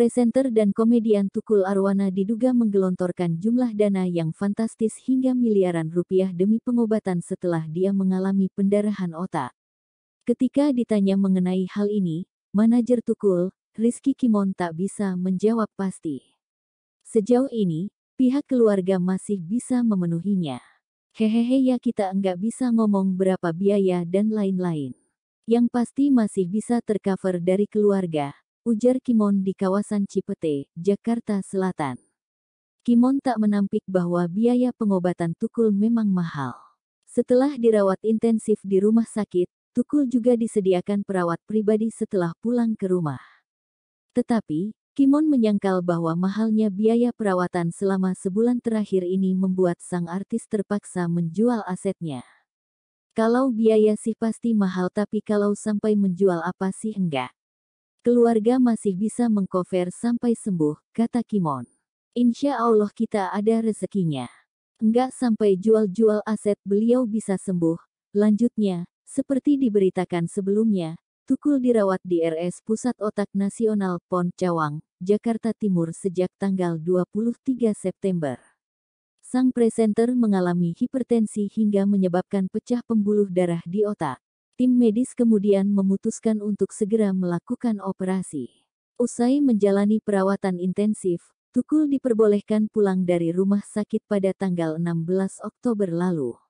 presenter dan komedian Tukul Arwana diduga menggelontorkan jumlah dana yang fantastis hingga miliaran rupiah demi pengobatan setelah dia mengalami pendarahan otak. Ketika ditanya mengenai hal ini, manajer Tukul, Rizky Kimon tak bisa menjawab pasti. Sejauh ini, pihak keluarga masih bisa memenuhinya. Hehehe ya kita enggak bisa ngomong berapa biaya dan lain-lain. Yang pasti masih bisa tercover dari keluarga, ujar Kimon di kawasan Cipete, Jakarta Selatan. Kimon tak menampik bahwa biaya pengobatan Tukul memang mahal. Setelah dirawat intensif di rumah sakit, Tukul juga disediakan perawat pribadi setelah pulang ke rumah. Tetapi, Kimon menyangkal bahwa mahalnya biaya perawatan selama sebulan terakhir ini membuat sang artis terpaksa menjual asetnya. Kalau biaya sih pasti mahal tapi kalau sampai menjual apa sih enggak? Keluarga masih bisa mengcover sampai sembuh, kata Kimon. Insya Allah kita ada rezekinya. Enggak sampai jual-jual aset beliau bisa sembuh. Lanjutnya, seperti diberitakan sebelumnya, Tukul dirawat di RS Pusat Otak Nasional PON Cawang, Jakarta Timur sejak tanggal 23 September. Sang presenter mengalami hipertensi hingga menyebabkan pecah pembuluh darah di otak. Tim medis kemudian memutuskan untuk segera melakukan operasi. Usai menjalani perawatan intensif, Tukul diperbolehkan pulang dari rumah sakit pada tanggal 16 Oktober lalu.